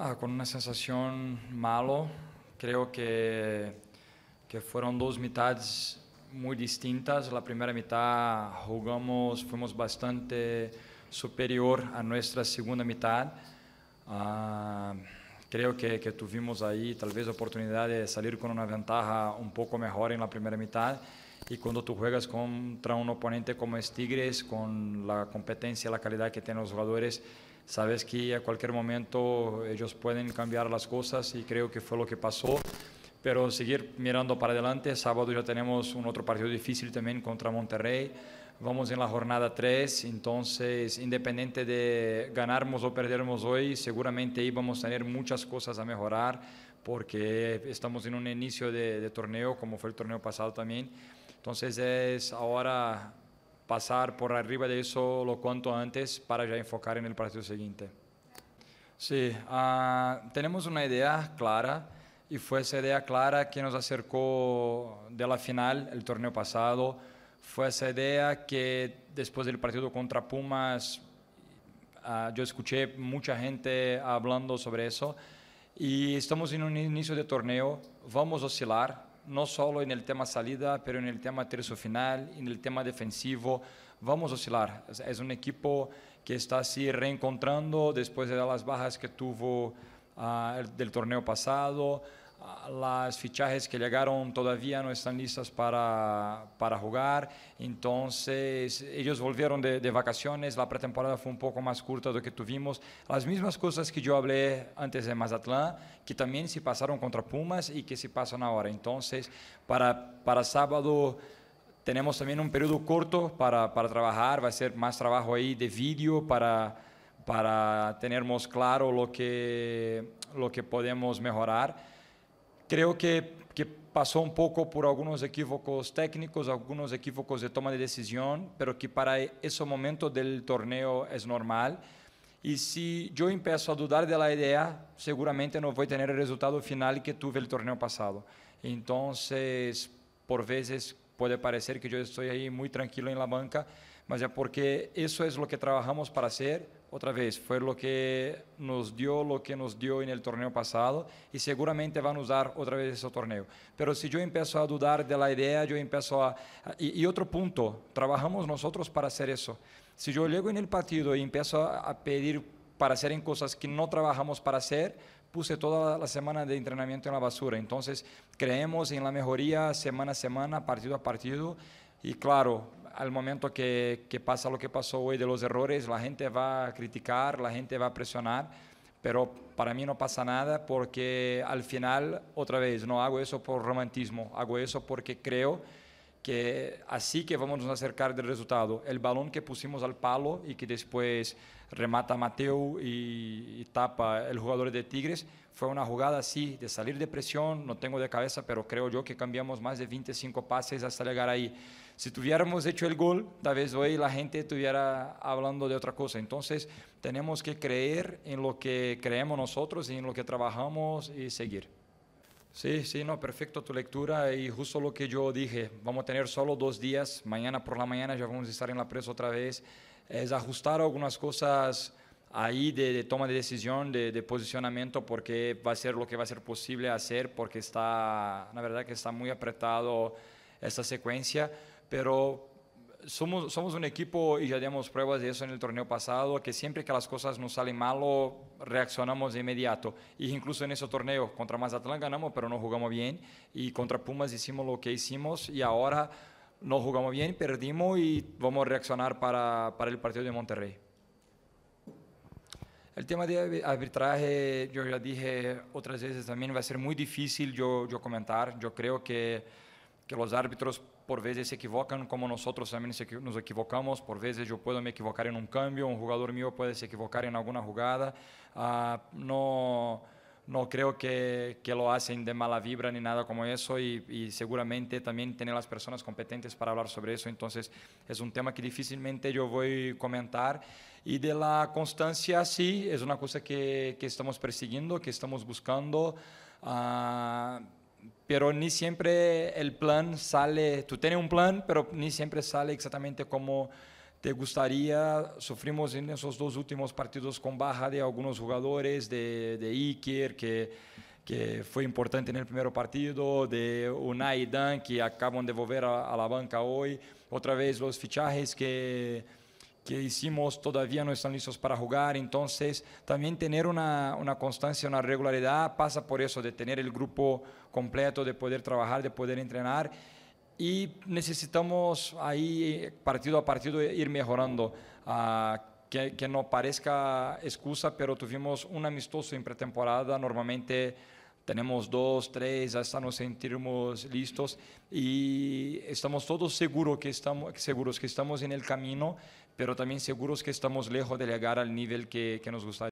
Ah, con una sensación malo. Creo que, fueron dos mitades muy distintas. La primera mitad jugamos, fuimos bastante superior a nuestra segunda mitad. Ah, creo que, tuvimos ahí tal vez oportunidad de salir con una ventaja un poco mejor en la primera mitad. Y cuando tú juegas contra un oponente como es Tigres, con la competencia, la calidad que tienen los jugadores, sabes que a cualquier momento ellos pueden cambiar las cosas y creo que fue lo que pasó. Pero seguir mirando para adelante, sábado ya tenemos un otro partido difícil también contra Monterrey. Vamos en la jornada 3, entonces independiente de ganarmos o perdernos hoy, seguramente íbamos a tener muchas cosas a mejorar porque estamos en un inicio de torneo, como fue el torneo pasado también. Entonces es ahora pasar por arriba de eso lo cuanto antes para ya enfocar en el partido siguiente. Sí, ah, tenemos una idea clara y fue esa idea clara que nos acercó de la final el torneo pasado. Fue esa idea que después del partido contra Pumas ah, yo escuché mucha gente hablando sobre eso y estamos en un inicio de torneo, vamos a oscilar, no solo en el tema salida, pero en el tema tercio final, en el tema defensivo. Vamos a oscilar. Es, un equipo que está así reencontrando después de las bajas que tuvo ah, del torneo pasado las fichajes que llegaron todavía no están listas para, para jugar, entonces ellos volvieron de, vacaciones, la pretemporada fue un poco más corta de lo que tuvimos, las mismas cosas que yo hablé antes de Mazatlán, que también se pasaron contra Pumas y que se pasan ahora, entonces para, para sábado tenemos también un periodo corto para, para trabajar, va a ser más trabajo ahí de vídeo para para claro lo que, lo que podemos mejorar creo que, que pasó un poco por algunos equívocos técnicos, algunos equívocos de toma de decisión, pero que para e-, ese momento del torneo es normal. Y si yo empiezo a dudar de la idea, seguramente no voy a tener el resultado final que tuve el torneo pasado. Entonces, por veces puede parecer que yo estoy ahí muy tranquilo en la banca, pero es porque eso es lo que trabajamos para hacer otra vez, fue lo que nos dio, lo que nos dio en el torneo pasado y seguramente van a usar otra vez ese torneo. Pero si yo empiezo a dudar de la idea, yo empiezo a... Y, otro punto, trabajamos nosotros para hacer eso. Si yo llego en el partido y empiezo a pedir para hacer en cosas que no trabajamos para hacer, puse toda la semana de entrenamiento en la basura. Entonces, creemos en la mejoría semana a semana, partido a partido. Y claro, al momento que, pasa lo que pasó hoy de los errores, la gente va a criticar, la gente va a presionar, pero para mí no pasa nada porque al final, otra vez, no hago eso por romantismo, hago eso porque creo así que vamos a acercar del resultado. El balón que pusimos al palo y que después remata Mateo y, y, tapa el jugador de Tigres, fue una jugada así, de salir de presión, no tengo de cabeza, pero creo yo que cambiamos más de 25 pases hasta llegar ahí. Si tuviéramos hecho el gol, tal vez hoy la gente estuviera hablando de otra cosa. Entonces tenemos que creer en lo que creemos nosotros y en lo que trabajamos y seguir. Sí, sí, no, perfecto tu lectura y justo lo que yo dije, vamos a tener solo dos días, mañana por la mañana ya vamos a estar en la presa otra vez, es ajustar algunas cosas ahí de, toma de decisión, de, posicionamiento, porque va a ser lo que va a ser posible hacer, porque está, la verdad que está muy apretado esta secuencia, pero somos, somos un equipo, y ya dimos pruebas de eso en el torneo pasado, que siempre que las cosas nos salen mal, reaccionamos de inmediato. Y incluso en ese torneo contra Mazatlán ganamos, pero no jugamos bien. Y contra Pumas hicimos lo que hicimos y ahora no jugamos bien, perdimos y vamos a reaccionar para, para el partido de Monterrey. El tema de arbitraje, yo ya dije otras veces también, va a ser muy difícil yo, yo comentar. Yo creo que, que los árbitros por veces se equivocan como nosotros también nos equivocamos, por veces yo puedo me equivocar en un cambio, un jugador mío puede se equivocar en alguna jugada. Ah, no, no creo que, que, lo hacen de mala vibra ni nada como eso y, seguramente también tienen las personas competentes para hablar sobre eso, entonces es un tema que difícilmente yo voy a comentar. Y de la constancia, sí, es una cosa que, que estamos persiguiendo, que estamos buscando. Ah, pero ni siempre el plan sale, tú tienes un plan, pero ni siempre sale exactamente como te gustaría. Sufrimos en esos dos últimos partidos con baja de algunos jugadores, de, de Iker, que, que fue importante en el primer partido, de Unai Dan, que acaban de volver a la banca hoy. Otra vez los fichajes que que hicimos todavía no están listos para jugar, entonces también tener una, una constancia, una regularidad pasa por eso, de tener el grupo completo, de poder trabajar, de poder entrenar y necesitamos ahí eh, partido a partido ir mejorando. Ah, que, que, no parezca excusa, pero tuvimos un amistoso en pretemporada, normalmente tenemos dos, tres, hasta nos sentimos listos y estamos todos seguros que estamos, seguros que estamos en el camino, pero también seguros que estamos lejos de llegar al nivel que, que nos gustaría.